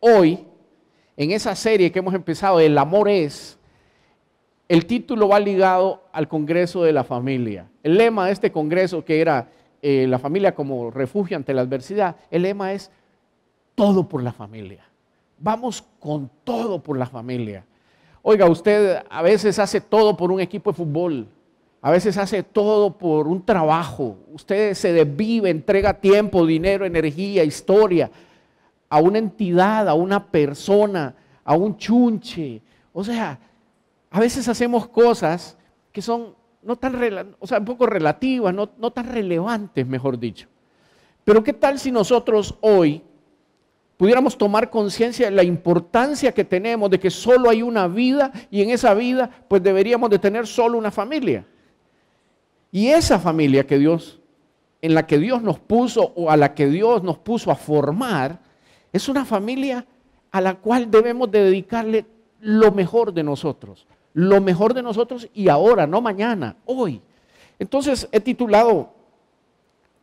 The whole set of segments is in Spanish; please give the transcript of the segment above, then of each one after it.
hoy, en esa serie que hemos empezado, El amor es, el título va ligado al Congreso de la Familia. El lema de este Congreso, que era eh, la familia como refugio ante la adversidad, el lema es todo por la familia. Vamos con todo por la familia. Oiga, usted a veces hace todo por un equipo de fútbol, a veces hace todo por un trabajo, usted se desvive, entrega tiempo, dinero, energía, historia, a una entidad, a una persona, a un chunche. O sea, a veces hacemos cosas que son no tan, o sea, un poco relativas, no, no tan relevantes, mejor dicho. Pero ¿qué tal si nosotros hoy pudiéramos tomar conciencia de la importancia que tenemos, de que solo hay una vida y en esa vida pues deberíamos de tener solo una familia? Y esa familia que Dios, en la que Dios nos puso o a la que Dios nos puso a formar, es una familia a la cual debemos de dedicarle lo mejor de nosotros, lo mejor de nosotros y ahora, no mañana, hoy. Entonces he titulado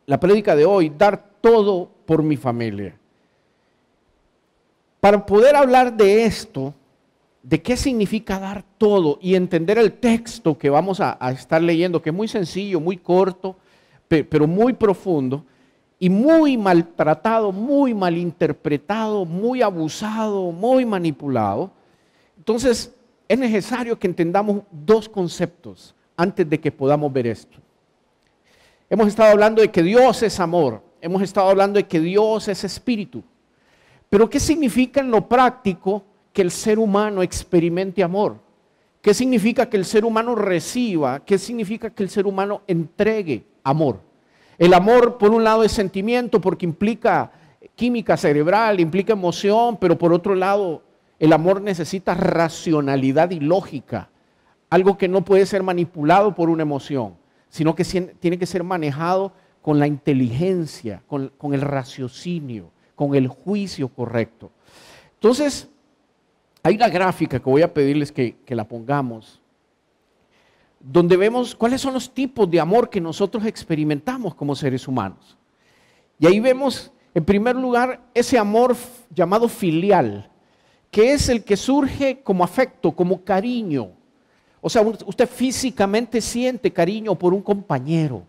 la prédica de hoy, Dar todo por mi familia. Para poder hablar de esto, de qué significa dar todo y entender el texto que vamos a, estar leyendo, que es muy sencillo, muy corto, pero muy profundo, y muy maltratado, muy malinterpretado, muy abusado, muy manipulado. Entonces, es necesario que entendamos dos conceptos antes de que podamos ver esto. Hemos estado hablando de que Dios es amor, hemos estado hablando de que Dios es espíritu. Pero ¿qué significa en lo práctico que el ser humano experimente amor? ¿Qué significa que el ser humano reciba? ¿Qué significa que el ser humano entregue amor? El amor, por un lado, es sentimiento porque implica química cerebral, implica emoción, pero por otro lado, el amor necesita racionalidad y lógica, algo que no puede ser manipulado por una emoción, sino que tiene que ser manejado con la inteligencia, con, el raciocinio, con el juicio correcto. Entonces, hay una gráfica que voy a pedirles que la pongamos donde vemos cuáles son los tipos de amor que nosotros experimentamos como seres humanos. Y ahí vemos, en primer lugar, ese amor llamado filial, que es el que surge como afecto, como cariño. O sea, usted físicamente siente cariño por un compañero,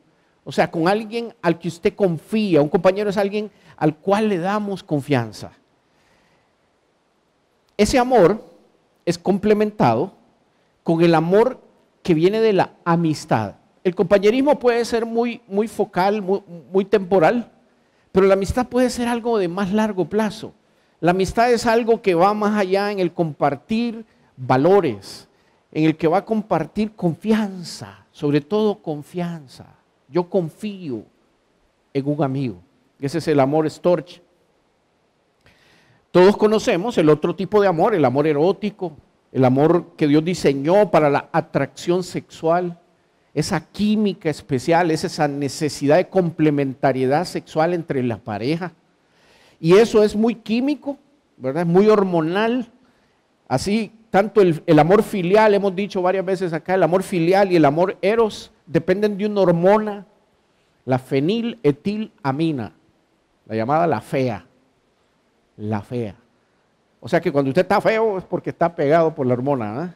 o sea, con alguien al que usted confía. Un compañero es alguien al cual le damos confianza. Ese amor es complementado con el amor que viene de la amistad. El compañerismo puede ser muy, muy focal, muy, muy temporal, pero la amistad puede ser algo de más largo plazo. La amistad es algo que va más allá en el compartir valores, en el que va a compartir confianza, sobre todo confianza. Yo confío en un amigo. Ese es el amor Storch. Todos conocemos el otro tipo de amor, el amor erótico, el amor que Dios diseñó para la atracción sexual, esa química especial, es esa necesidad de complementariedad sexual entre la pareja. Y eso es muy químico, ¿verdad? Es muy hormonal. Así, tanto el, el amor filial, hemos dicho varias veces acá, el amor filial y el amor eros dependen de una hormona, la feniletilamina, la llamada la fea, la fea. O sea que cuando usted está feo es porque está pegado por la hormona. ¿ah?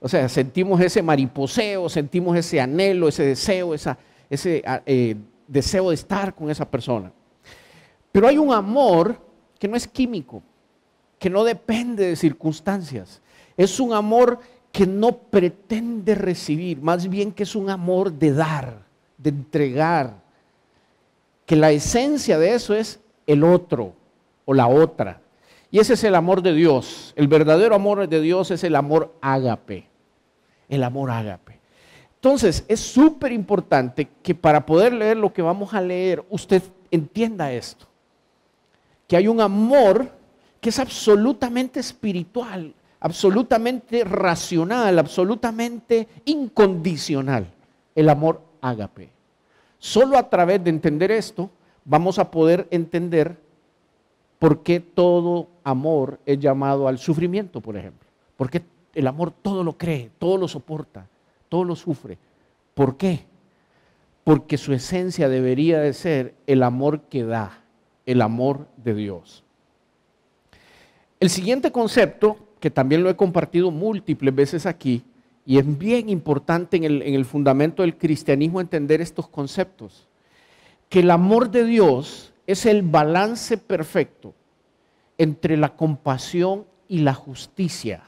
O sea, sentimos ese mariposeo, sentimos ese anhelo, ese deseo, ese ah, eh, deseo de estar con esa persona. Pero hay un amor que no es químico, que no depende de circunstancias. Es un amor que no pretende recibir, más bien que es un amor de dar, de entregar. Que la esencia de eso es el otro o la otra. Y ese es el amor de Dios. El verdadero amor de Dios es el amor ágape. El amor ágape. Entonces, es súper importante que para poder leer lo que vamos a leer, usted entienda esto. Que hay un amor que es absolutamente espiritual, absolutamente racional, absolutamente incondicional. El amor ágape. Solo a través de entender esto vamos a poder entender ¿Por qué todo amor es llamado al sufrimiento, por ejemplo? ¿Por qué el amor todo lo cree, todo lo soporta, todo lo sufre? ¿Por qué? Porque su esencia debería de ser el amor que da, el amor de Dios. El siguiente concepto, que también lo he compartido múltiples veces aquí, y es bien importante en el, en el fundamento del cristianismo entender estos conceptos, que el amor de Dios es el balance perfecto entre la compasión y la justicia.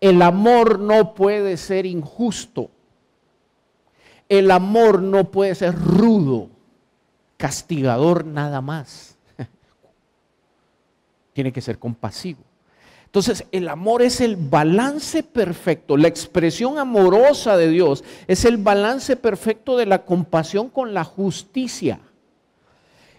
El amor no puede ser injusto. El amor no puede ser rudo, castigador nada más. Tiene que ser compasivo. Entonces, el amor es el balance perfecto, la expresión amorosa de Dios es el balance perfecto de la compasión con la justicia.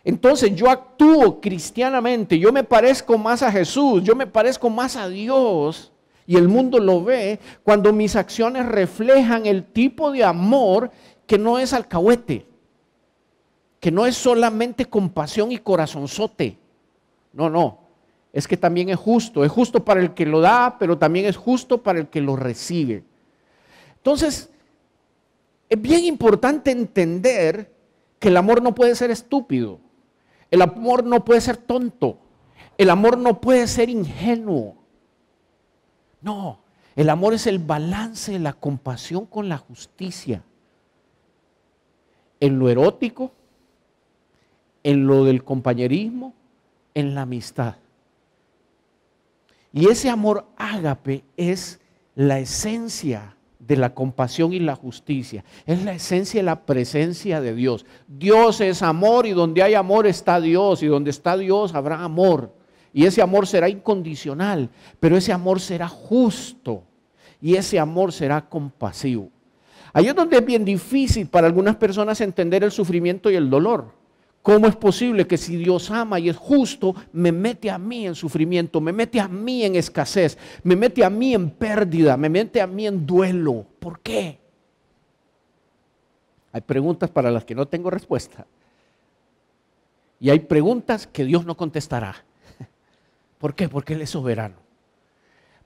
Entonces yo actúo cristianamente, yo me parezco más a Jesús, yo me parezco más a Dios y el mundo lo ve cuando mis acciones reflejan el tipo de amor que no es alcahuete, que no es solamente compasión y corazonzote. No, no, es que también es justo, es justo para el que lo da, pero también es justo para el que lo recibe. Entonces, es bien importante entender que el amor no puede ser estúpido. El amor no puede ser tonto. El amor no puede ser ingenuo. No, el amor es el balance de la compasión con la justicia. En lo erótico, en lo del compañerismo, en la amistad. Y ese amor ágape es la esencia de la compasión y la justicia. Es la esencia y la presencia de Dios. Dios es amor y donde hay amor está Dios y donde está Dios habrá amor. Y ese amor será incondicional, pero ese amor será justo y ese amor será compasivo. Ahí es donde es bien difícil para algunas personas entender el sufrimiento y el dolor. ¿Cómo es posible que si Dios ama y es justo, me mete a mí en sufrimiento, me mete a mí en escasez, me mete a mí en pérdida, me mete a mí en duelo? ¿Por qué? Hay preguntas para las que no tengo respuesta. Y hay preguntas que Dios no contestará. ¿Por qué? Porque Él es soberano.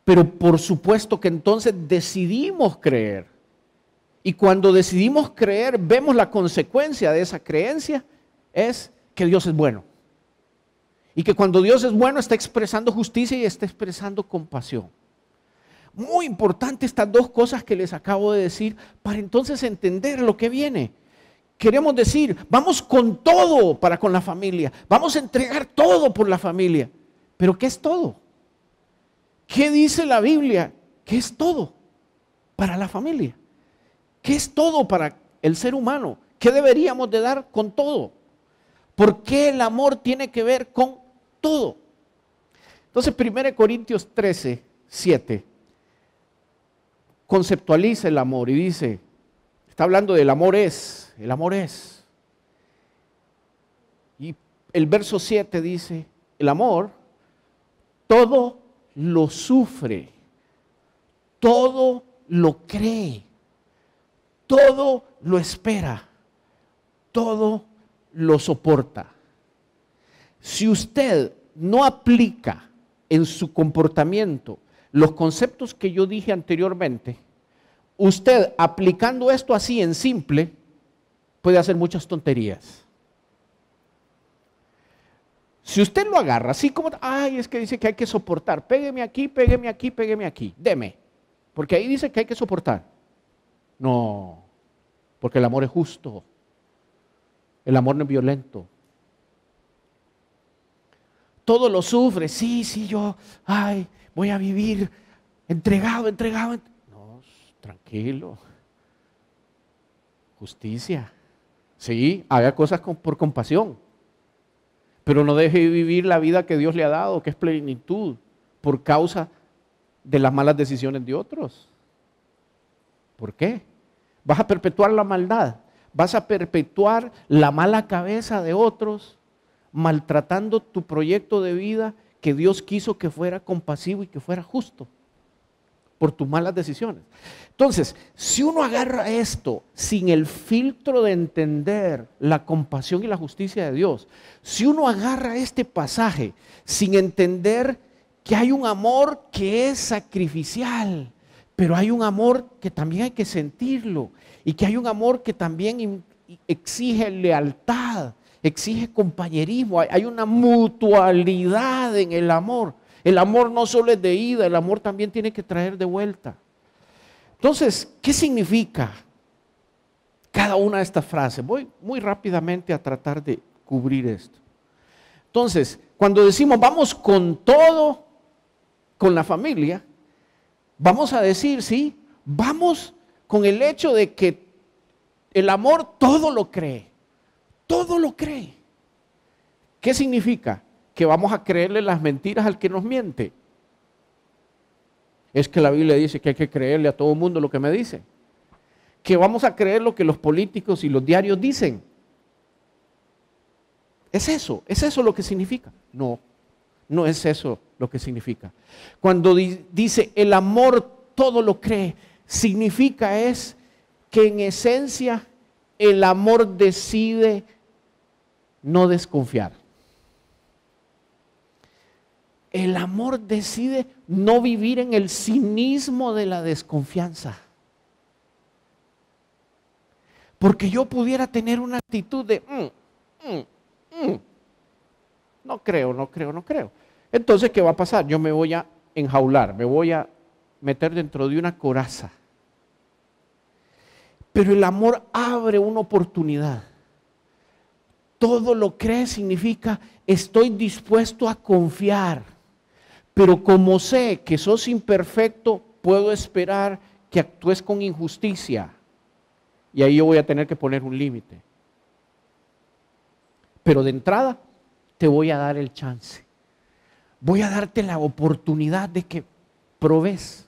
Pero por supuesto que entonces decidimos creer. Y cuando decidimos creer, vemos la consecuencia de esa creencia es que Dios es bueno. Y que cuando Dios es bueno está expresando justicia y está expresando compasión. Muy importante estas dos cosas que les acabo de decir para entonces entender lo que viene. Queremos decir, vamos con todo para con la familia, vamos a entregar todo por la familia. Pero ¿qué es todo? ¿Qué dice la Biblia? ¿Qué es todo para la familia? ¿Qué es todo para el ser humano? ¿Qué deberíamos de dar con todo? ¿Por qué el amor tiene que ver con todo? Entonces, 1 Corintios 13, 7 conceptualiza el amor y dice, está hablando del amor es, el amor es. Y el verso 7 dice, el amor todo lo sufre, todo lo cree, todo lo espera, todo lo lo soporta. Si usted no aplica en su comportamiento los conceptos que yo dije anteriormente, usted aplicando esto así en simple puede hacer muchas tonterías. Si usted lo agarra así como, ay, es que dice que hay que soportar, pégueme aquí, pégueme aquí, pégueme aquí, deme, porque ahí dice que hay que soportar. No, porque el amor es justo. El amor no es violento. Todo lo sufre. Sí, sí, yo, ay, voy a vivir entregado, entregado. No, tranquilo. Justicia. Sí, haga cosas por compasión. Pero no deje vivir la vida que Dios le ha dado, que es plenitud, por causa de las malas decisiones de otros. ¿Por qué? ¿Vas a perpetuar la maldad? vas a perpetuar la mala cabeza de otros, maltratando tu proyecto de vida que Dios quiso que fuera compasivo y que fuera justo por tus malas decisiones. Entonces, si uno agarra esto sin el filtro de entender la compasión y la justicia de Dios, si uno agarra este pasaje sin entender que hay un amor que es sacrificial, pero hay un amor que también hay que sentirlo y que hay un amor que también exige lealtad, exige compañerismo, hay una mutualidad en el amor. El amor no solo es de ida, el amor también tiene que traer de vuelta. Entonces, ¿qué significa cada una de estas frases? Voy muy rápidamente a tratar de cubrir esto. Entonces, cuando decimos vamos con todo, con la familia, vamos a decir, sí, vamos con el hecho de que el amor todo lo cree, todo lo cree. ¿Qué significa? Que vamos a creerle las mentiras al que nos miente. Es que la Biblia dice que hay que creerle a todo el mundo lo que me dice. Que vamos a creer lo que los políticos y los diarios dicen. ¿Es eso? ¿Es eso lo que significa? No, no es eso lo que significa. Cuando dice el amor todo lo cree, significa es que en esencia el amor decide no desconfiar. El amor decide no vivir en el cinismo de la desconfianza. Porque yo pudiera tener una actitud de, mm, mm, mm". no creo, no creo, no creo. Entonces, ¿qué va a pasar? Yo me voy a enjaular, me voy a meter dentro de una coraza. Pero el amor abre una oportunidad. Todo lo cree significa estoy dispuesto a confiar. Pero como sé que sos imperfecto, puedo esperar que actúes con injusticia. Y ahí yo voy a tener que poner un límite. Pero de entrada te voy a dar el chance. Voy a darte la oportunidad de que probes.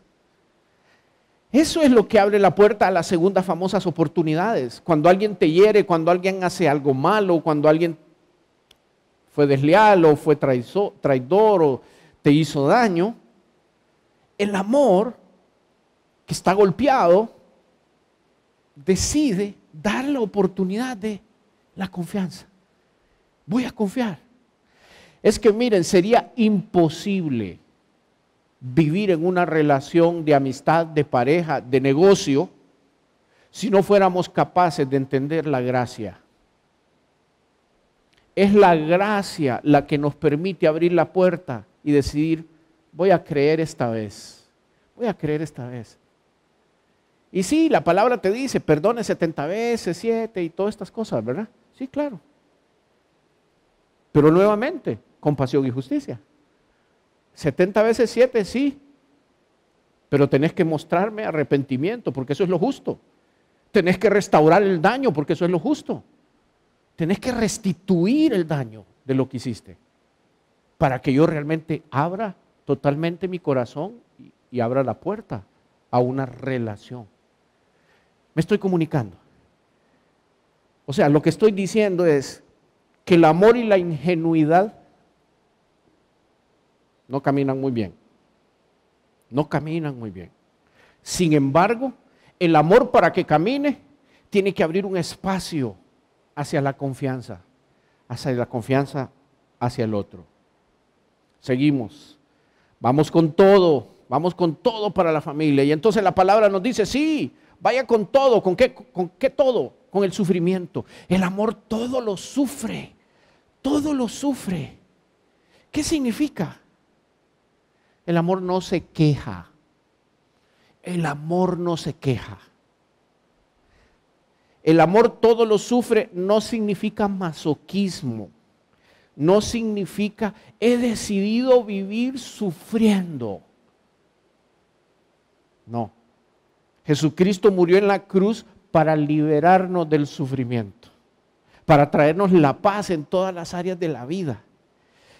Eso es lo que abre la puerta a las segundas famosas oportunidades. Cuando alguien te hiere, cuando alguien hace algo malo, cuando alguien fue desleal o fue traidor o te hizo daño, el amor que está golpeado decide dar la oportunidad de la confianza. Voy a confiar. Es que miren, sería imposible vivir en una relación de amistad, de pareja, de negocio, si no fuéramos capaces de entender la gracia. Es la gracia la que nos permite abrir la puerta y decidir, voy a creer esta vez, voy a creer esta vez. Y sí, la palabra te dice, perdone 70 veces, 7 y todas estas cosas, ¿verdad? Sí, claro. Pero nuevamente, compasión y justicia. 70 veces 7, sí. Pero tenés que mostrarme arrepentimiento, porque eso es lo justo. Tenés que restaurar el daño, porque eso es lo justo. Tenés que restituir el daño de lo que hiciste, para que yo realmente abra totalmente mi corazón y, y abra la puerta a una relación. Me estoy comunicando. O sea, lo que estoy diciendo es que el amor y la ingenuidad no caminan muy bien. No caminan muy bien. Sin embargo, el amor para que camine tiene que abrir un espacio hacia la confianza, hacia la confianza hacia el otro. Seguimos. Vamos con todo, vamos con todo para la familia. Y entonces la palabra nos dice, sí, vaya con todo, ¿con qué, con todo? Con el sufrimiento. El amor todo lo sufre, todo lo sufre. ¿Qué significa? El amor no se queja. El amor no se queja. El amor todo lo sufre no significa masoquismo. No significa he decidido vivir sufriendo. No. Jesucristo murió en la cruz para liberarnos del sufrimiento, para traernos la paz en todas las áreas de la vida.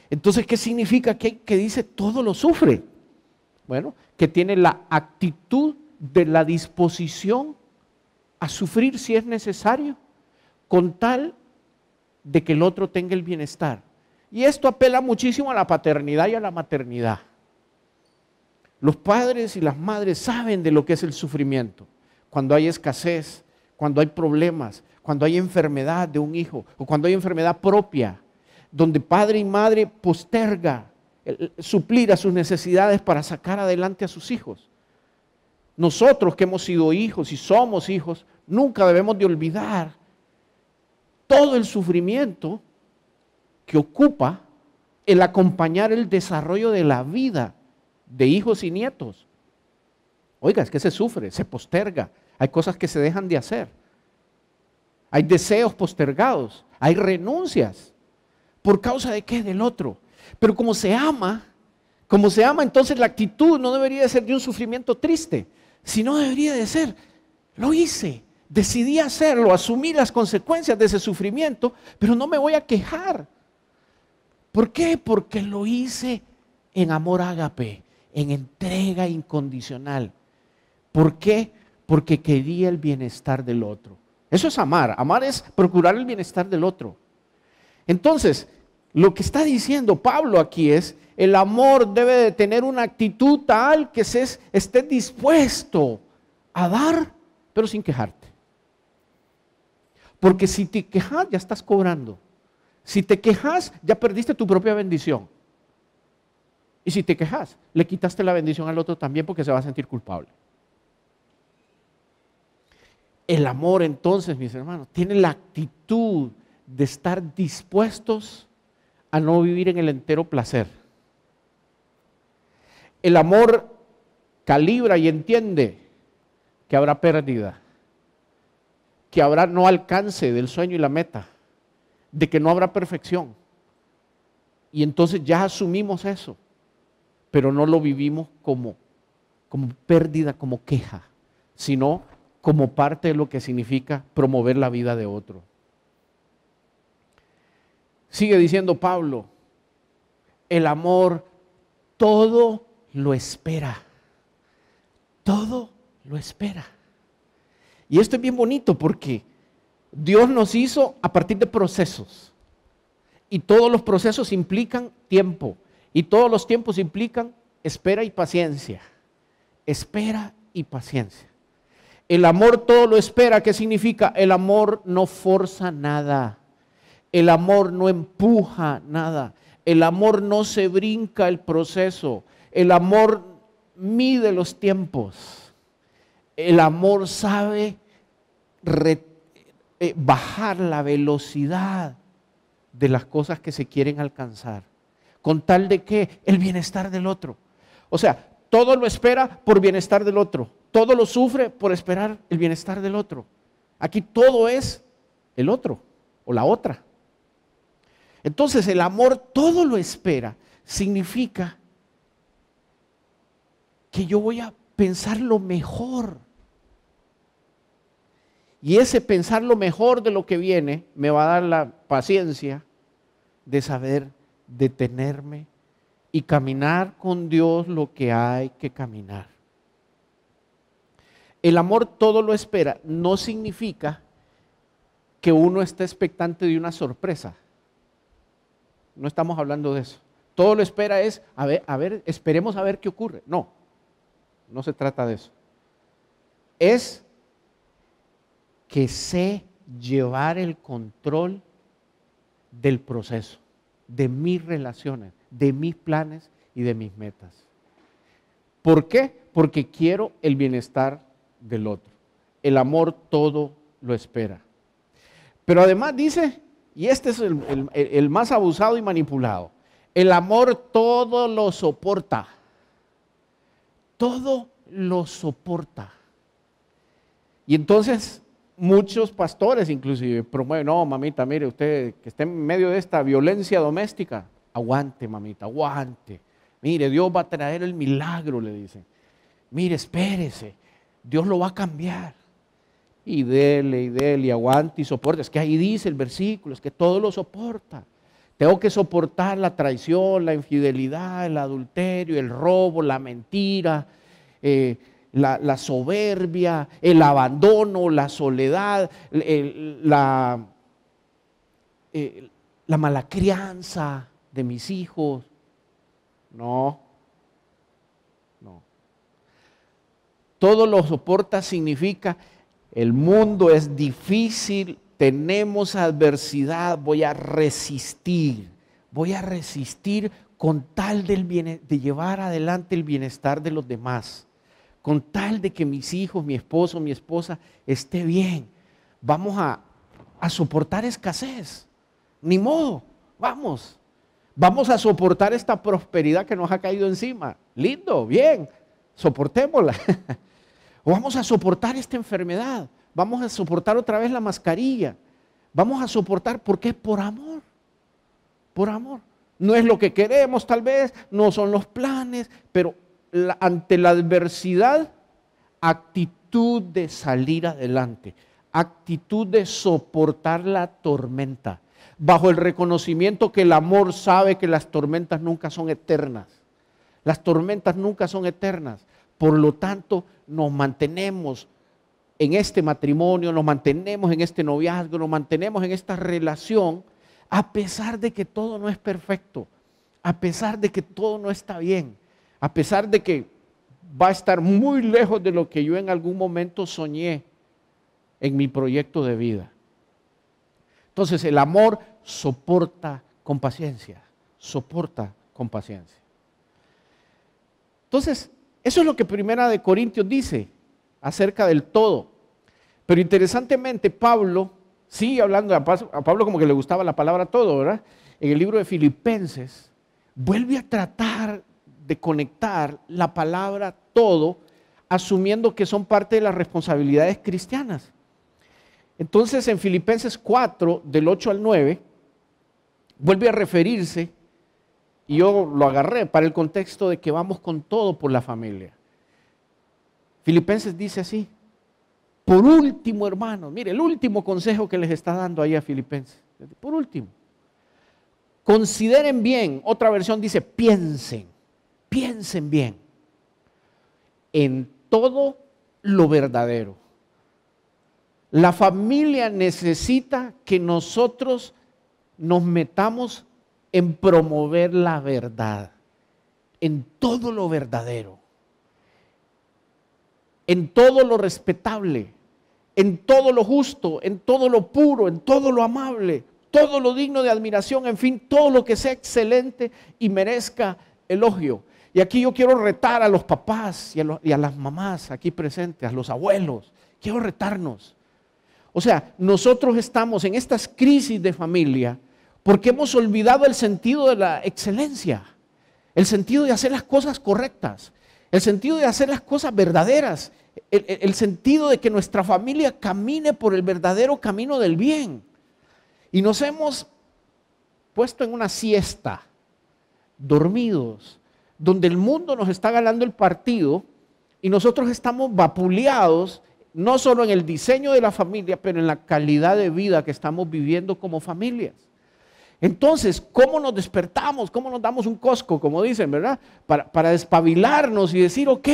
Entonces, ¿qué significa que, dice todo lo sufre? Bueno, que tiene la actitud de la disposición a sufrir si es necesario, con tal de que el otro tenga el bienestar. Y esto apela muchísimo a la paternidad y a la maternidad. Los padres y las madres saben de lo que es el sufrimiento. Cuando hay escasez, cuando hay problemas, cuando hay enfermedad de un hijo o cuando hay enfermedad propia donde padre y madre posterga suplir a sus necesidades para sacar adelante a sus hijos. Nosotros que hemos sido hijos y somos hijos, nunca debemos de olvidar todo el sufrimiento que ocupa el acompañar el desarrollo de la vida de hijos y nietos. Oiga, es que se sufre, se posterga, hay cosas que se dejan de hacer, hay deseos postergados, hay renuncias. ¿Por causa de qué? Del otro. Pero como se ama, como se ama, entonces la actitud no debería de ser de un sufrimiento triste, sino debería de ser, lo hice, decidí hacerlo, asumí las consecuencias de ese sufrimiento, pero no me voy a quejar. ¿Por qué? Porque lo hice en amor ágape, en entrega incondicional. ¿Por qué? Porque quería el bienestar del otro. Eso es amar. Amar es procurar el bienestar del otro. Entonces, lo que está diciendo Pablo aquí es, el amor debe de tener una actitud tal que se esté dispuesto a dar, pero sin quejarte. Porque si te quejas, ya estás cobrando. Si te quejas, ya perdiste tu propia bendición. Y si te quejas, le quitaste la bendición al otro también porque se va a sentir culpable. El amor entonces, mis hermanos, tiene la actitud de estar dispuestos a no vivir en el entero placer. El amor calibra y entiende que habrá pérdida, que habrá no alcance del sueño y la meta, de que no habrá perfección. Y entonces ya asumimos eso, pero no lo vivimos como, como pérdida, como queja, sino como parte de lo que significa promover la vida de otro. Sigue diciendo Pablo, el amor todo lo espera, todo lo espera. Y esto es bien bonito porque Dios nos hizo a partir de procesos. Y todos los procesos implican tiempo. Y todos los tiempos implican espera y paciencia. Espera y paciencia. El amor todo lo espera. ¿Qué significa? El amor no forza nada. El amor no empuja nada. El amor no se brinca el proceso. El amor mide los tiempos. El amor sabe eh, bajar la velocidad de las cosas que se quieren alcanzar. Con tal de que el bienestar del otro. O sea, todo lo espera por bienestar del otro. Todo lo sufre por esperar el bienestar del otro. Aquí todo es el otro o la otra. Entonces el amor todo lo espera. Significa que yo voy a pensar lo mejor. Y ese pensar lo mejor de lo que viene me va a dar la paciencia de saber detenerme y caminar con Dios lo que hay que caminar. El amor todo lo espera, no significa que uno esté expectante de una sorpresa no estamos hablando de eso. Todo lo espera es, a ver, a ver, esperemos a ver qué ocurre. No, no se trata de eso. Es que sé llevar el control del proceso, de mis relaciones, de mis planes y de mis metas. ¿Por qué? Porque quiero el bienestar del otro. El amor todo lo espera. Pero además dice y este es el, más abusado y manipulado. El amor todo lo soporta. Todo lo soporta. Y entonces muchos pastores inclusive promueven, no, mamita, mire, usted que esté en medio de esta violencia doméstica, aguante, mamita, aguante. Mire, Dios va a traer el milagro, le dicen. Mire, espérese, Dios lo va a cambiar y dele y dele y aguante y soporta. Es que ahí dice el versículo, es que todo lo soporta. Tengo que soportar la traición, la infidelidad, el adulterio, el robo, la mentira, eh, la, soberbia, el abandono, la soledad, la, eh, la mala crianza de mis hijos. No, no. Todo lo soporta significa el mundo es difícil, tenemos adversidad, voy a resistir, voy a resistir con tal de llevar adelante el bienestar de los demás, con tal de que mis hijos, mi esposo, mi esposa esté bien. Vamos a, a soportar escasez, ni modo, vamos, vamos a soportar esta prosperidad que nos ha caído encima. Lindo, bien, soportémosla. vamos a soportar esta enfermedad, vamos a soportar otra vez la mascarilla, vamos a soportar porque es por amor, por amor. No es lo que queremos tal vez, no son los planes, pero ante la adversidad, actitud de salir adelante, actitud de soportar la tormenta, bajo el reconocimiento que el amor sabe que las tormentas nunca son eternas. Las tormentas nunca son eternas. Por lo tanto, nos mantenemos en este matrimonio, nos mantenemos en este noviazgo, nos mantenemos en esta relación, a pesar de que todo no es perfecto, a pesar de que todo no está bien, a pesar de que va a estar muy lejos de lo que yo en algún momento soñé en mi proyecto de vida. Entonces el amor soporta con paciencia, soporta con paciencia. Entonces, eso es lo que Primera de Corintios dice acerca del todo. Pero interesantemente, Pablo sigue hablando, a Pablo como que le gustaba la palabra todo, ¿verdad? En el libro de Filipenses, vuelve a tratar de conectar la palabra todo, asumiendo que son parte de las responsabilidades cristianas. Entonces, en Filipenses 4, del 8 al 9, vuelve a referirse y yo lo agarré para el contexto de que vamos con todo por la familia. Filipenses dice así. Por último, hermano, mire, el último consejo que les está dando ahí a Filipenses. Por último, consideren bien, otra versión dice, piensen, piensen bien en todo lo verdadero. La familia necesita que nosotros nos metamos en promover la verdad, en todo lo verdadero, en todo lo respetable, en todo lo justo, en todo lo puro, en todo lo amable, todo lo digno de admiración, en fin, todo lo que sea excelente y merezca elogio. Y aquí yo quiero retar a los papás y a, las mamás aquí presentes, a los abuelos. Quiero retarnos. O sea, nosotros estamos en estas crisis de familia, porque hemos olvidado el sentido de la excelencia, el sentido de hacer las cosas correctas, el sentido de hacer las cosas verdaderas, el, sentido de que nuestra familia camine por el verdadero camino del bien. Y nos hemos puesto en una siesta, dormidos, donde el mundo nos está ganando el partido y nosotros estamos vapuleados, no solo en el diseño de la familia, pero en la calidad de vida que estamos viviendo como familias. Entonces, ¿cómo nos despertamos? ¿Cómo nos damos un cosco, como dicen, verdad? Para, despabilarnos y decir, ok,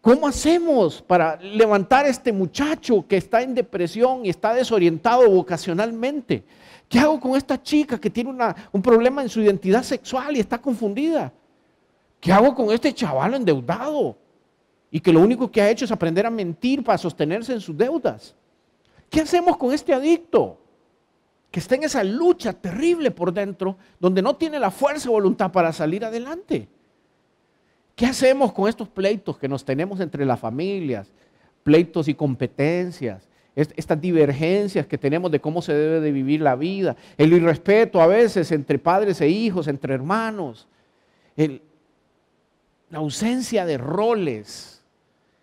¿cómo hacemos para levantar a este muchacho que está en depresión y está desorientado vocacionalmente? ¿Qué hago con esta chica que tiene un problema en su identidad sexual y está confundida? ¿Qué hago con este chaval endeudado? Y que lo único que ha hecho es aprender a mentir para sostenerse en sus deudas. ¿Qué hacemos con este adicto? que está en esa lucha terrible por dentro, donde no tiene la fuerza y voluntad para salir adelante. ¿Qué hacemos con estos pleitos que nos tenemos entre las familias, pleitos y competencias, estas divergencias que tenemos de cómo se debe de vivir la vida, el irrespeto a veces entre padres e hijos, entre hermanos, la ausencia de roles,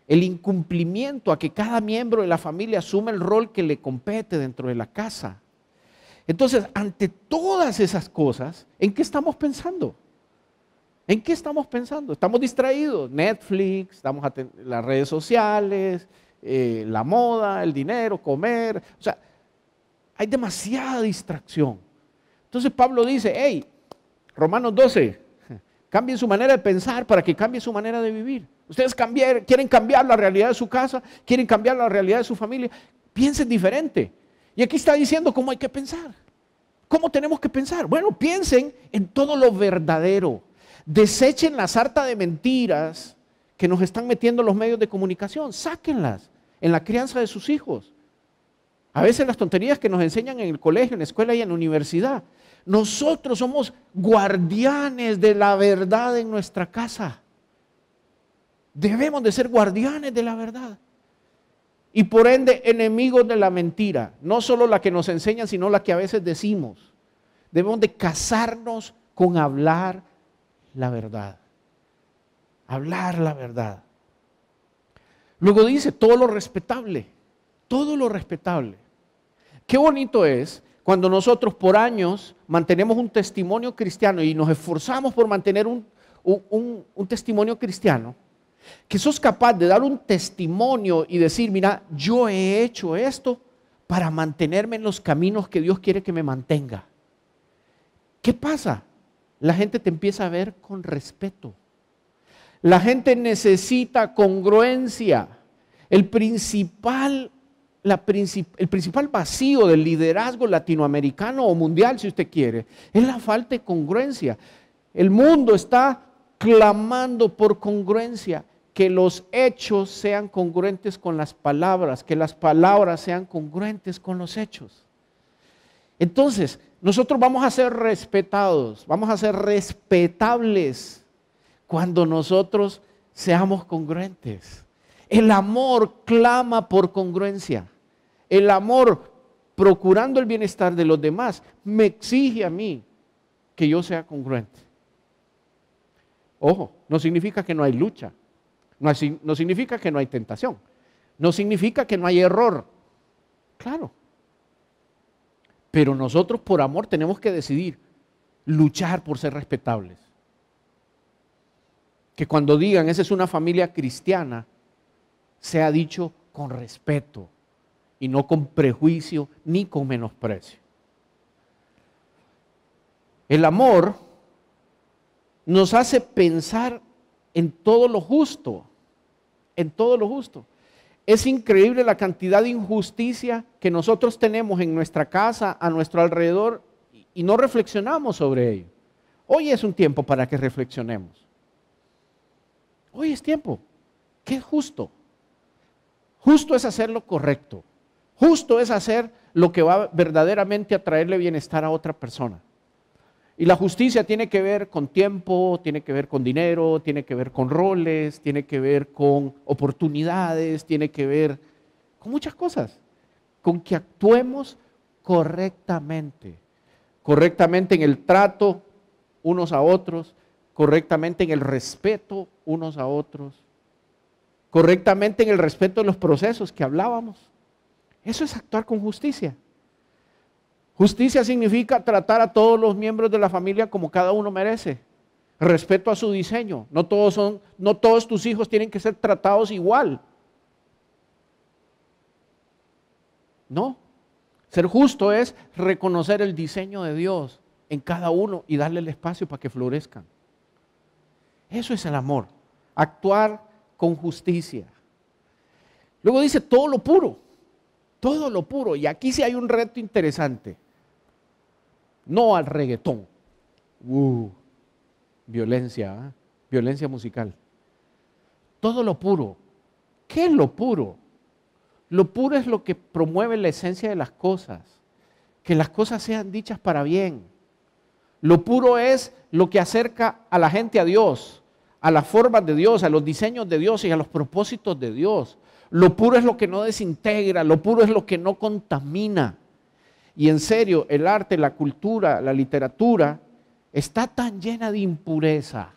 el incumplimiento a que cada miembro de la familia asume el rol que le compete dentro de la casa? Entonces, ante todas esas cosas, ¿en qué estamos pensando? ¿En qué estamos pensando? Estamos distraídos. Netflix, las redes sociales, eh, la moda, el dinero, comer. O sea, hay demasiada distracción. Entonces Pablo dice, hey, Romanos 12, cambien su manera de pensar para que cambie su manera de vivir. Ustedes quieren cambiar la realidad de su casa, quieren cambiar la realidad de su familia. Piensen diferente. Y aquí está diciendo cómo hay que pensar. ¿Cómo tenemos que pensar? Bueno, piensen en todo lo verdadero. Desechen la sarta de mentiras que nos están metiendo los medios de comunicación. Sáquenlas en la crianza de sus hijos. A veces las tonterías que nos enseñan en el colegio, en la escuela y en la universidad. Nosotros somos guardianes de la verdad en nuestra casa. Debemos de ser guardianes de la verdad y por ende enemigos de la mentira, no solo la que nos enseñan, sino la que a veces decimos. Debemos de casarnos con hablar la verdad. Hablar la verdad. Luego dice, todo lo respetable, todo lo respetable. Qué bonito es cuando nosotros por años mantenemos un testimonio cristiano y nos esforzamos por mantener un testimonio cristiano que sos capaz de dar un testimonio y decir, mira, yo he hecho esto para mantenerme en los caminos que Dios quiere que me mantenga. ¿Qué pasa? La gente te empieza a ver con respeto. La gente necesita congruencia. El principal, el principal vacío del liderazgo latinoamericano o mundial, si usted quiere, es la falta de congruencia. El mundo está clamando por congruencia que los hechos sean congruentes con las palabras, que las palabras sean congruentes con los hechos. Entonces, nosotros vamos a ser respetados, vamos a ser respetables cuando nosotros seamos congruentes. El amor clama por congruencia. El amor, procurando el bienestar de los demás, me exige a mí que yo sea congruente. Ojo, no significa que no hay lucha, no, no significa que no hay tentación. No significa que no hay error. Claro. Pero nosotros por amor tenemos que decidir luchar por ser respetables. Que cuando digan, esa es una familia cristiana, sea dicho con respeto y no con prejuicio ni con menosprecio. El amor nos hace pensar en todo lo justo, en todo lo justo. Es increíble la cantidad de injusticia que nosotros tenemos en nuestra casa, a nuestro alrededor, y no reflexionamos sobre ello. Hoy es un tiempo para que reflexionemos. Hoy es tiempo. ¿Qué es justo? Justo es hacer lo correcto. Justo es hacer lo que va verdaderamente a traerle bienestar a otra persona. Y la justicia tiene que ver con tiempo, tiene que ver con dinero, tiene que ver con roles, tiene que ver con oportunidades, tiene que ver con muchas cosas, con que actuemos correctamente, correctamente en el trato unos a otros, correctamente en el respeto unos a otros, correctamente en el respeto de los procesos que hablábamos. Eso es actuar con justicia. Justicia significa tratar a todos los miembros de la familia como cada uno merece. Respeto a su diseño. No todos, tus hijos tienen que ser tratados igual. No. Ser justo es reconocer el diseño de Dios en cada uno y darle el espacio para que florezcan. Eso es el amor. Actuar con justicia. Luego dice todo lo puro. Todo lo puro. Y aquí sí hay un reto interesante no al reggaetón. Uh, violencia, ¿ah? violencia musical. Todo lo puro. ¿Qué es lo puro? Lo puro es lo que promueve la esencia de las cosas, que las cosas sean dichas para bien. Lo puro es lo que acerca a la gente a Dios, a las formas de Dios, a los diseños de Dios y a los propósitos de Dios. Lo puro es lo que no desintegra, lo puro es lo que no contamina. Y en serio, el arte, la cultura, la literatura está tan llena de impureza.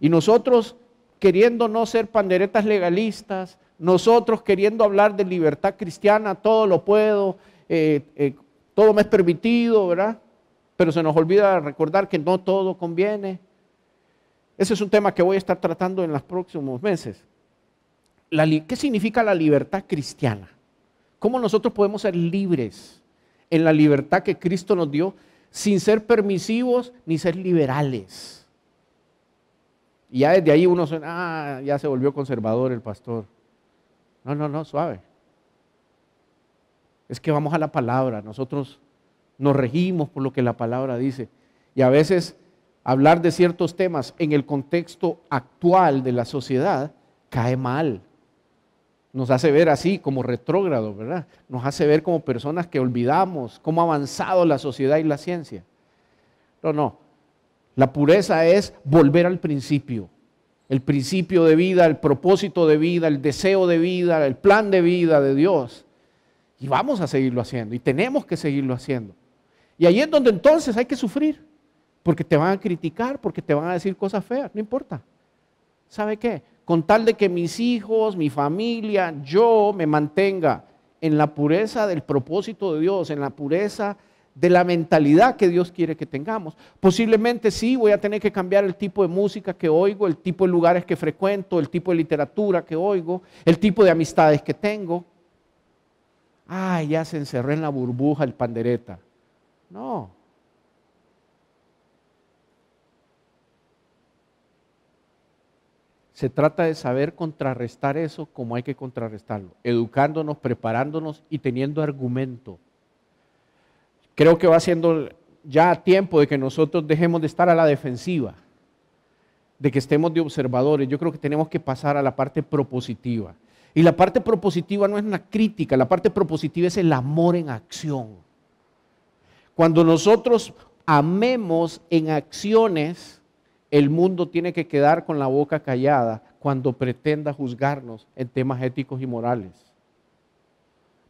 Y nosotros queriendo no ser panderetas legalistas, nosotros queriendo hablar de libertad cristiana, todo lo puedo, eh, eh, todo me es permitido, ¿verdad? Pero se nos olvida recordar que no todo conviene. Ese es un tema que voy a estar tratando en los próximos meses. La ¿Qué significa la libertad cristiana? ¿Cómo nosotros podemos ser libres en la libertad que Cristo nos dio sin ser permisivos ni ser liberales? Y ya desde ahí uno suena, ah, ya se volvió conservador el pastor. No, no, no, suave. Es que vamos a la palabra, nosotros nos regimos por lo que la palabra dice. Y a veces hablar de ciertos temas en el contexto actual de la sociedad cae mal, nos hace ver así como retrógrado, ¿verdad? Nos hace ver como personas que olvidamos cómo ha avanzado la sociedad y la ciencia. No, no. La pureza es volver al principio. El principio de vida, el propósito de vida, el deseo de vida, el plan de vida de Dios. Y vamos a seguirlo haciendo y tenemos que seguirlo haciendo. Y ahí es donde entonces hay que sufrir, porque te van a criticar, porque te van a decir cosas feas, no importa. ¿Sabe qué? con tal de que mis hijos, mi familia, yo me mantenga en la pureza del propósito de Dios, en la pureza de la mentalidad que Dios quiere que tengamos. Posiblemente sí, voy a tener que cambiar el tipo de música que oigo, el tipo de lugares que frecuento, el tipo de literatura que oigo, el tipo de amistades que tengo. Ah, ya se encerró en la burbuja el pandereta. No, Se trata de saber contrarrestar eso como hay que contrarrestarlo, educándonos, preparándonos y teniendo argumento. Creo que va siendo ya tiempo de que nosotros dejemos de estar a la defensiva, de que estemos de observadores. Yo creo que tenemos que pasar a la parte propositiva. Y la parte propositiva no es una crítica, la parte propositiva es el amor en acción. Cuando nosotros amemos en acciones, el mundo tiene que quedar con la boca callada cuando pretenda juzgarnos en temas éticos y morales.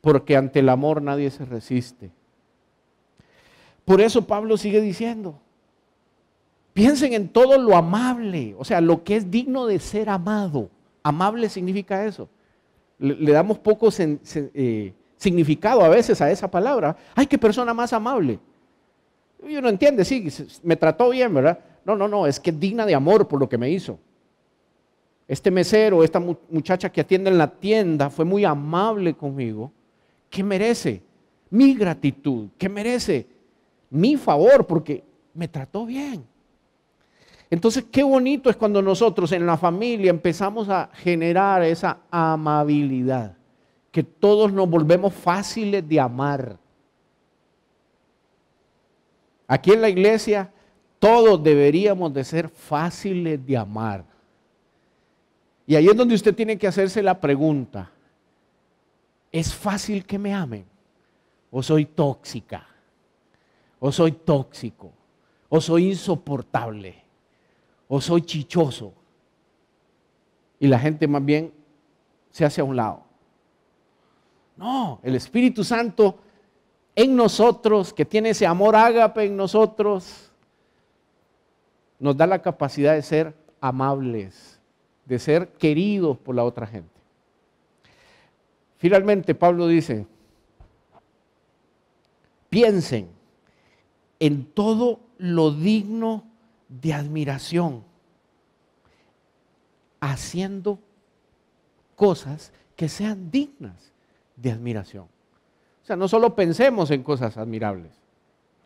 Porque ante el amor nadie se resiste. Por eso Pablo sigue diciendo, piensen en todo lo amable, o sea, lo que es digno de ser amado. Amable significa eso. Le, damos poco eh, significado a veces a esa palabra. Ay, qué persona más amable. Yo no entiende, sí, me trató bien, ¿verdad? No, no, no, es que es digna de amor por lo que me hizo. Este mesero, esta muchacha que atiende en la tienda, fue muy amable conmigo. ¿Qué merece? Mi gratitud, ¿qué merece? Mi favor, porque me trató bien. Entonces, qué bonito es cuando nosotros en la familia empezamos a generar esa amabilidad, que todos nos volvemos fáciles de amar. Aquí en la iglesia todos deberíamos de ser fáciles de amar. Y ahí es donde usted tiene que hacerse la pregunta, ¿es fácil que me amen? ¿O soy tóxica? ¿O soy tóxico? ¿O soy insoportable? ¿O soy chichoso? Y la gente más bien se hace a un lado. No, el Espíritu Santo en nosotros, que tiene ese amor ágape en nosotros, nos da la capacidad de ser amables, de ser queridos por la otra gente. Finalmente, Pablo dice, piensen en todo lo digno de admiración, haciendo cosas que sean dignas de admiración. O sea, no solo pensemos en cosas admirables,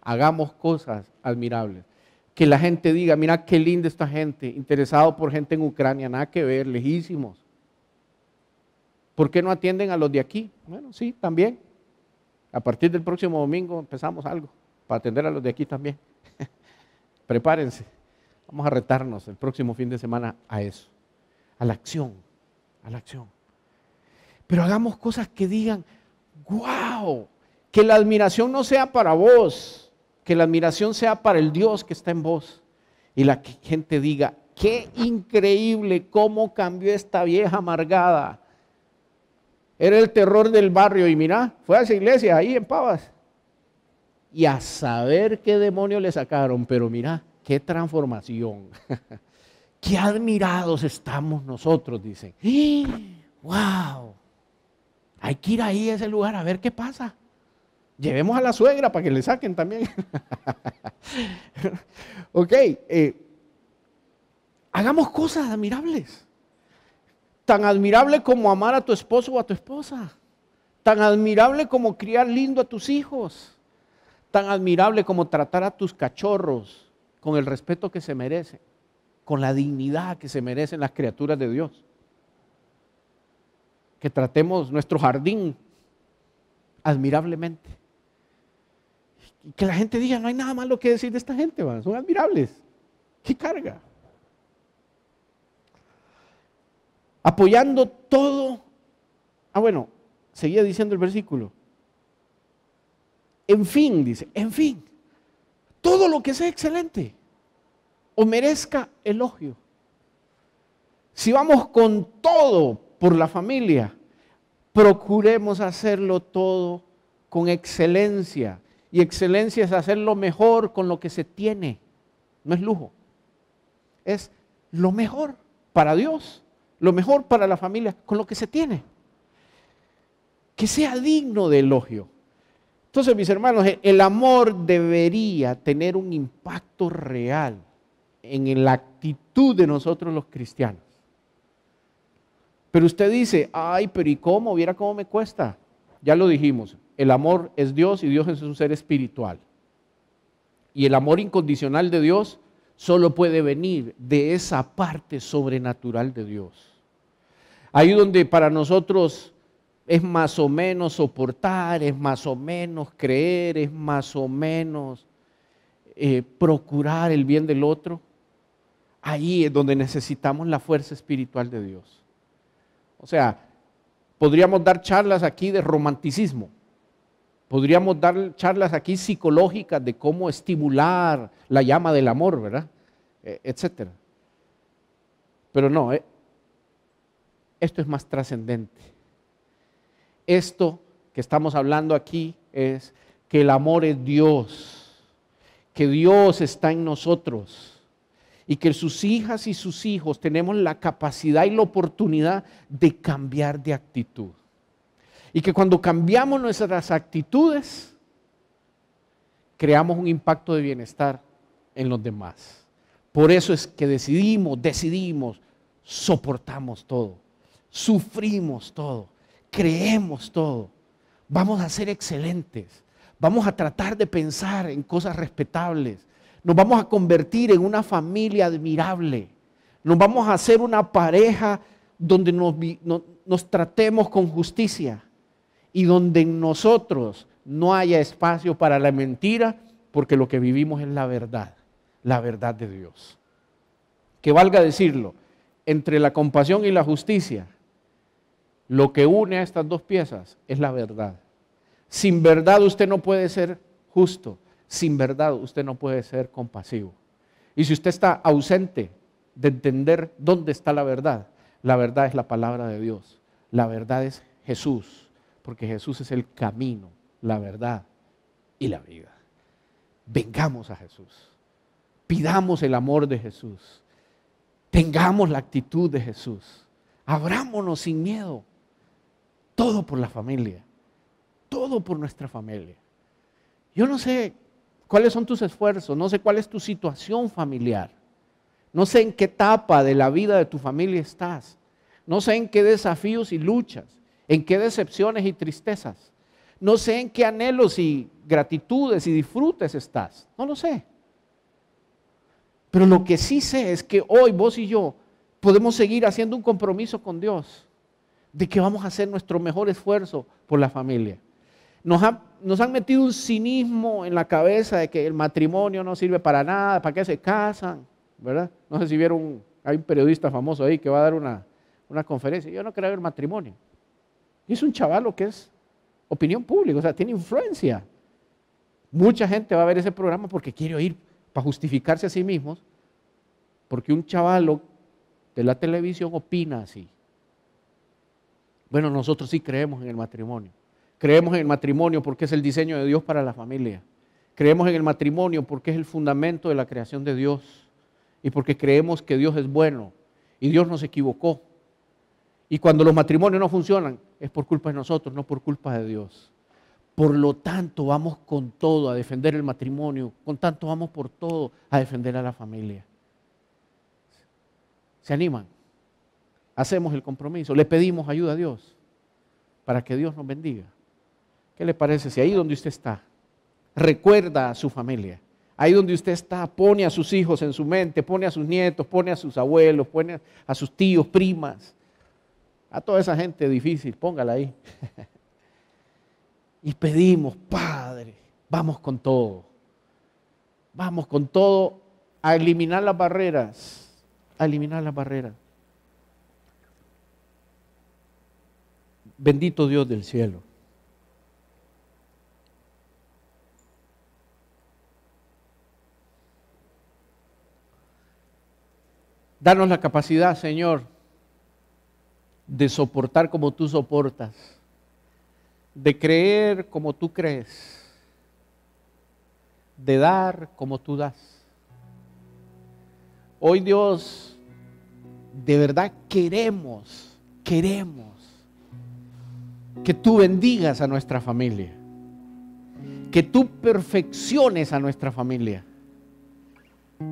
hagamos cosas admirables que la gente diga, mira qué linda esta gente, interesado por gente en Ucrania, nada que ver, lejísimos. ¿Por qué no atienden a los de aquí? Bueno, sí, también. A partir del próximo domingo empezamos algo para atender a los de aquí también. Prepárense. Vamos a retarnos el próximo fin de semana a eso, a la acción, a la acción. Pero hagamos cosas que digan, wow, que la admiración no sea para vos que la admiración sea para el Dios que está en vos y la gente diga, qué increíble cómo cambió esta vieja amargada. Era el terror del barrio y mira, fue a esa iglesia ahí en Pavas. Y a saber qué demonio le sacaron, pero mira, qué transformación. qué admirados estamos nosotros, dicen. ¡Wow! Hay que ir ahí a ese lugar a ver qué pasa. Llevemos a la suegra para que le saquen también. ok, eh, hagamos cosas admirables. Tan admirable como amar a tu esposo o a tu esposa. Tan admirable como criar lindo a tus hijos. Tan admirable como tratar a tus cachorros con el respeto que se merecen, con la dignidad que se merecen las criaturas de Dios. Que tratemos nuestro jardín admirablemente que la gente diga, no hay nada malo que decir de esta gente, son admirables. ¡Qué carga! Apoyando todo. Ah, bueno, seguía diciendo el versículo. En fin, dice, en fin, todo lo que sea excelente o merezca elogio. Si vamos con todo por la familia, procuremos hacerlo todo con excelencia y excelencia es hacer lo mejor con lo que se tiene. No es lujo. Es lo mejor para Dios, lo mejor para la familia, con lo que se tiene. Que sea digno de elogio. Entonces, mis hermanos, e-, el amor debería tener un impacto real en la actitud de nosotros los cristianos. Pero usted dice, ay, pero ¿y cómo? Viera cómo me cuesta ya lo dijimos, el amor es Dios y Dios es un ser espiritual. Y el amor incondicional de Dios solo puede venir de esa parte sobrenatural de Dios. Ahí donde para nosotros es más o menos soportar, es más o menos creer, es más o menos eh, procurar el bien del otro, ahí es donde necesitamos la fuerza espiritual de Dios. O sea, Podríamos dar charlas aquí de romanticismo. Podríamos dar charlas aquí psicológicas de cómo estimular la llama del amor, ¿verdad? E, etcétera. Pero no, eh, esto es más trascendente. Esto que estamos hablando aquí es que el amor es Dios, que Dios está en nosotros y que sus hijas y sus hijos tenemos la capacidad y la oportunidad de cambiar de actitud. Y que cuando cambiamos nuestras actitudes, creamos un impacto de bienestar en los demás. Por eso es que decidimos, decidimos, soportamos todo, sufrimos todo, creemos todo. Vamos a ser excelentes, vamos a tratar de pensar en cosas respetables, nos vamos a convertir en una familia admirable, nos vamos a hacer una pareja donde nos, nos tratemos con justicia y donde en nosotros no haya espacio para la mentira, porque lo que vivimos es la verdad, la verdad de Dios. Que valga decirlo, entre la compasión y la justicia, lo que une a estas dos piezas es la verdad. Sin verdad usted no puede ser justo sin verdad usted no puede ser compasivo. Y si usted está ausente de entender dónde está la verdad, la verdad es la palabra de Dios, la verdad es Jesús, porque Jesús es el camino, la verdad y la vida. Vengamos a Jesús, pidamos el amor de Jesús, tengamos la actitud de Jesús, abrámonos sin miedo, todo por la familia, todo por nuestra familia. Yo no sé cuáles son tus esfuerzos, no sé cuál es tu situación familiar, no sé en qué etapa de la vida de tu familia estás, no sé en qué desafíos y luchas, en qué decepciones y tristezas, no sé en qué anhelos y gratitudes y disfrutes estás, no lo sé. Pero lo que sí sé es que hoy vos y yo podemos seguir haciendo un compromiso con Dios de que vamos a hacer nuestro mejor esfuerzo por la familia nos, han metido un cinismo en la cabeza de que el matrimonio no sirve para nada, ¿para qué se casan? ¿Verdad? No sé si vieron, hay un periodista famoso ahí que va a dar una, una conferencia. Yo no creo en el matrimonio. es un chavalo que es opinión pública, o sea, tiene influencia. Mucha gente va a ver ese programa porque quiere oír para justificarse a sí mismos, porque un chavalo de la televisión opina así. Bueno, nosotros sí creemos en el matrimonio. Creemos en el matrimonio porque es el diseño de Dios para la familia. Creemos en el matrimonio porque es el fundamento de la creación de Dios y porque creemos que Dios es bueno y Dios nos equivocó. Y cuando los matrimonios no funcionan, es por culpa de nosotros, no por culpa de Dios. Por lo tanto, vamos con todo a defender el matrimonio, con tanto vamos por todo a defender a la familia. ¿Se animan? Hacemos el compromiso, le pedimos ayuda a Dios para que Dios nos bendiga. ¿Qué le parece si ahí donde usted está, recuerda a su familia? Ahí donde usted está, pone a sus hijos en su mente, pone a sus nietos, pone a sus abuelos, pone a sus tíos, primas, a toda esa gente difícil, póngala ahí. y pedimos, Padre, vamos con todo. Vamos con todo a eliminar las barreras, a eliminar las barreras. Bendito Dios del cielo. Danos la capacidad, Señor, de soportar como tú soportas, de creer como tú crees, de dar como tú das. Hoy Dios, de verdad queremos, queremos que tú bendigas a nuestra familia, que tú perfecciones a nuestra familia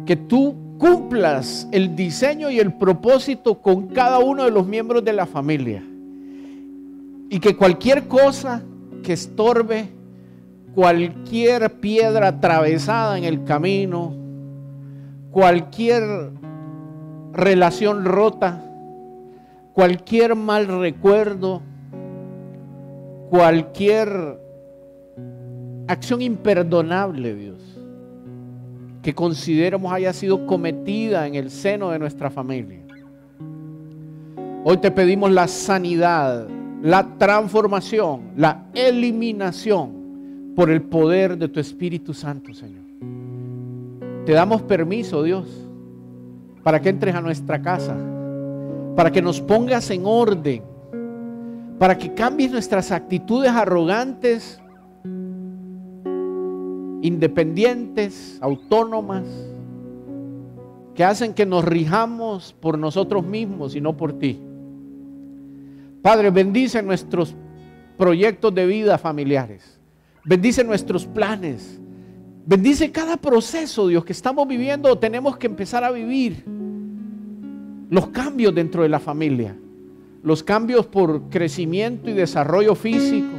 que tú cumplas el diseño y el propósito con cada uno de los miembros de la familia. Y que cualquier cosa que estorbe, cualquier piedra atravesada en el camino, cualquier relación rota, cualquier mal recuerdo, cualquier acción imperdonable, Dios que consideramos haya sido cometida en el seno de nuestra familia. Hoy te pedimos la sanidad, la transformación, la eliminación por el poder de tu Espíritu Santo, Señor. Te damos permiso, Dios, para que entres a nuestra casa, para que nos pongas en orden, para que cambies nuestras actitudes arrogantes independientes, autónomas, que hacen que nos rijamos por nosotros mismos y no por ti. Padre, bendice nuestros proyectos de vida familiares. Bendice nuestros planes. Bendice cada proceso, Dios, que estamos viviendo o tenemos que empezar a vivir. Los cambios dentro de la familia. Los cambios por crecimiento y desarrollo físico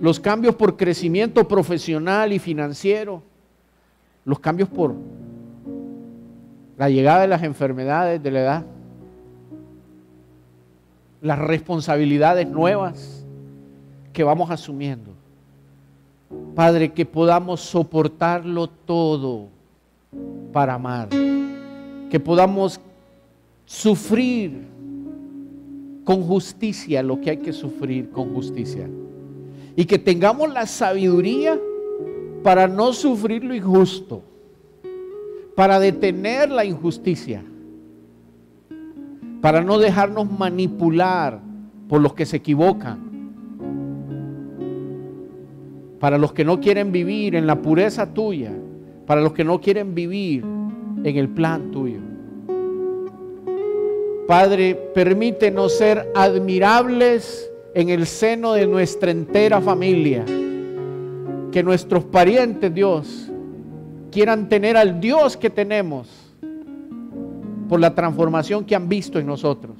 los cambios por crecimiento profesional y financiero, los cambios por la llegada de las enfermedades de la edad, las responsabilidades nuevas que vamos asumiendo. Padre, que podamos soportarlo todo para amar, que podamos sufrir con justicia lo que hay que sufrir con justicia y que tengamos la sabiduría para no sufrir lo injusto, para detener la injusticia, para no dejarnos manipular por los que se equivocan, para los que no quieren vivir en la pureza tuya, para los que no quieren vivir en el plan tuyo. Padre, permítenos ser admirables en el seno de nuestra entera familia. Que nuestros parientes, Dios, quieran tener al Dios que tenemos por la transformación que han visto en nosotros.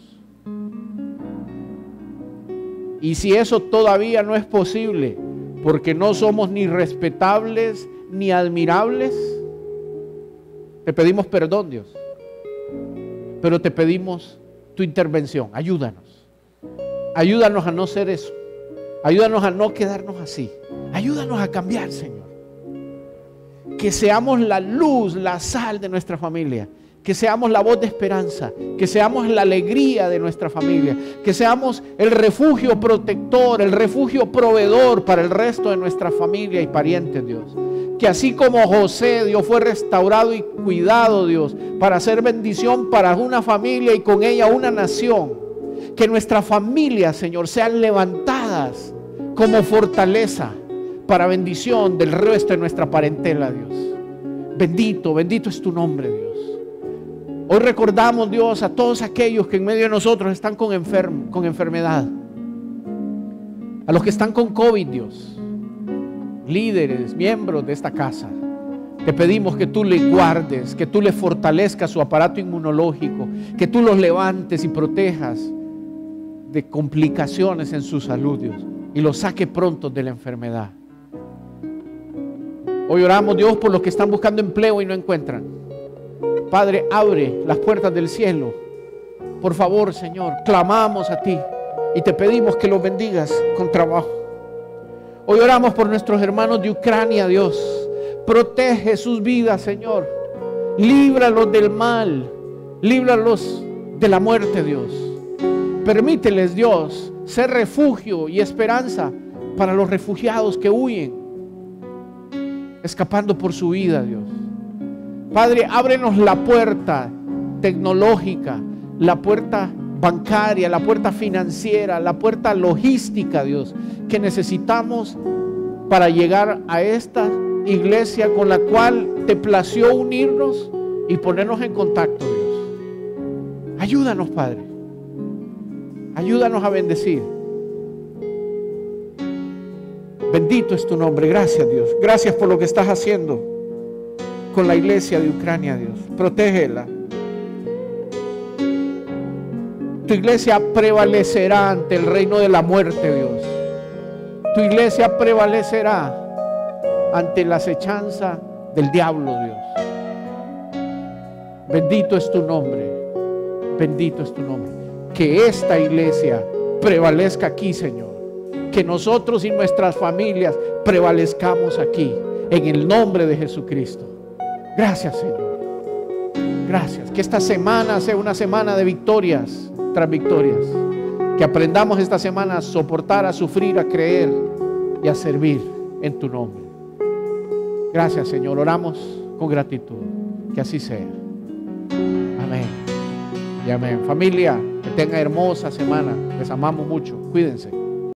Y si eso todavía no es posible, porque no somos ni respetables ni admirables, te pedimos perdón, Dios. Pero te pedimos tu intervención. Ayúdanos. Ayúdanos a no ser eso. Ayúdanos a no quedarnos así. Ayúdanos a cambiar, Señor. Que seamos la luz, la sal de nuestra familia. Que seamos la voz de esperanza. Que seamos la alegría de nuestra familia. Que seamos el refugio protector, el refugio proveedor para el resto de nuestra familia y parientes, Dios. Que así como José, Dios fue restaurado y cuidado, Dios, para hacer bendición para una familia y con ella una nación que nuestra familia Señor, sean levantadas como fortaleza para bendición del resto de nuestra parentela, Dios. Bendito, bendito es tu nombre, Dios. Hoy recordamos, Dios, a todos aquellos que en medio de nosotros están con, enfermo, con enfermedad. A los que están con COVID, Dios. Líderes, miembros de esta casa. Te pedimos que tú les guardes, que tú les fortalezcas su aparato inmunológico, que tú los levantes y protejas de complicaciones en su salud, Dios, y los saque pronto de la enfermedad. Hoy oramos, Dios, por los que están buscando empleo y no encuentran. Padre, abre las puertas del cielo. Por favor, Señor, clamamos a ti y te pedimos que los bendigas con trabajo. Hoy oramos por nuestros hermanos de Ucrania, Dios. Protege sus vidas, Señor. Líbralos del mal. Líbralos de la muerte, Dios. Permíteles, Dios, ser refugio y esperanza para los refugiados que huyen, escapando por su vida, Dios. Padre, ábrenos la puerta tecnológica, la puerta bancaria, la puerta financiera, la puerta logística, Dios, que necesitamos para llegar a esta iglesia con la cual te plació unirnos y ponernos en contacto, Dios. Ayúdanos, Padre. Ayúdanos a bendecir. Bendito es tu nombre. Gracias Dios. Gracias por lo que estás haciendo con la iglesia de Ucrania, Dios. Protégela. Tu iglesia prevalecerá ante el reino de la muerte, Dios. Tu iglesia prevalecerá ante la acechanza del diablo, Dios. Bendito es tu nombre. Bendito es tu nombre que esta iglesia prevalezca aquí, Señor. Que nosotros y nuestras familias prevalezcamos aquí, en el nombre de Jesucristo. Gracias, Señor. Gracias. Que esta semana sea una semana de victorias tras victorias. Que aprendamos esta semana a soportar, a sufrir, a creer y a servir en tu nombre. Gracias, Señor. Oramos con gratitud. Que así sea. Amén. Y amén. Familia tenga hermosa semana. Les amamos mucho. Cuídense.